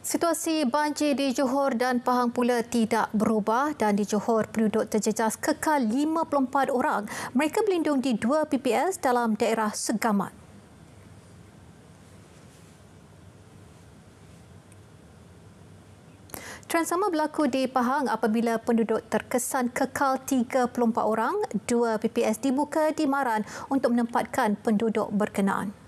Situasi banjir di Johor dan Pahang pula tidak berubah dan di Johor penduduk terjejas kekal 54 orang. Mereka berlindung di dua PPS dalam daerah Segamat. Trend sama berlaku di Pahang apabila penduduk terkesan kekal 34 orang, dua PPS dibuka di Maran untuk menempatkan penduduk berkenaan.